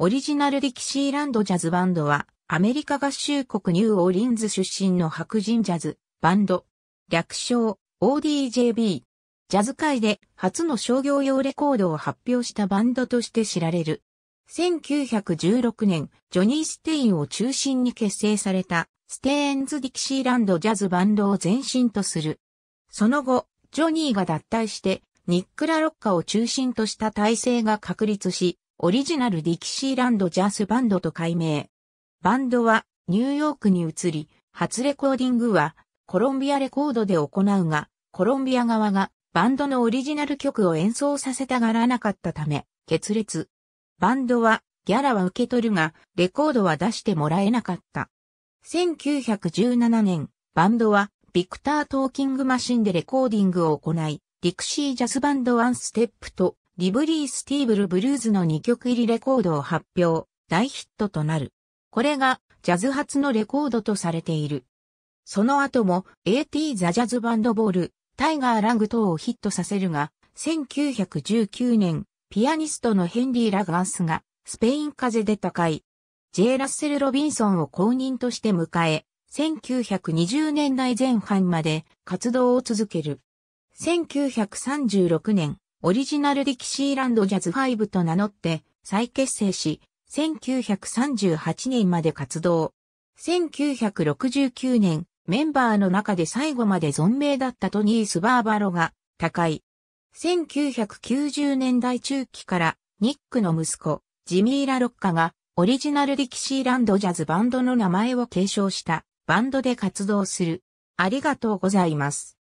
オリジナルディキシーランドジャズバンドは、アメリカ合衆国ニューオーリンズ出身の白人ジャズ、バンド。略称、ODJB。ジャズ界で初の商業用レコードを発表したバンドとして知られる。1916年、ジョニー・ステインを中心に結成された、ステーンズ・ディキシーランド・ジャズ・バンドを前身とする。その後、ジョニーが脱退して、ニックラ・ロッカを中心とした体制が確立し、オリジナルディキシーランドジャスバンドと改名。バンドはニューヨークに移り、初レコーディングはコロンビアレコードで行うが、コロンビア側がバンドのオリジナル曲を演奏させたがらなかったため、決裂。バンドはギャラは受け取るが、レコードは出してもらえなかった。1917年、バンドはビクタートーキングマシンでレコーディングを行い、ディクシージャスバンドワンステップとリブリー・スティーブル・ブルーズの2曲入りレコードを発表、大ヒットとなる。これがジャズ初のレコードとされている。その後も AT ザ・ジャズ・バンド・ボール、タイガー・ラング等をヒットさせるが、1919年、ピアニストのヘンリー・ラガースがスペイン風邪でジェイ・ラッセル・ロビンソンを公認として迎え、1920年代前半まで活動を続ける。1936年、オリジナルディキシーランドジャズ5と名乗って再結成し、1938年まで活動。1969年、メンバーの中で最後まで存命だったトニー・スバーバロが、高い。1990年代中期から、ニックの息子、ジミー・ラ・ロッカが、オリジナルディキシーランドジャズバンドの名前を継承した、バンドで活動する。ありがとうございます。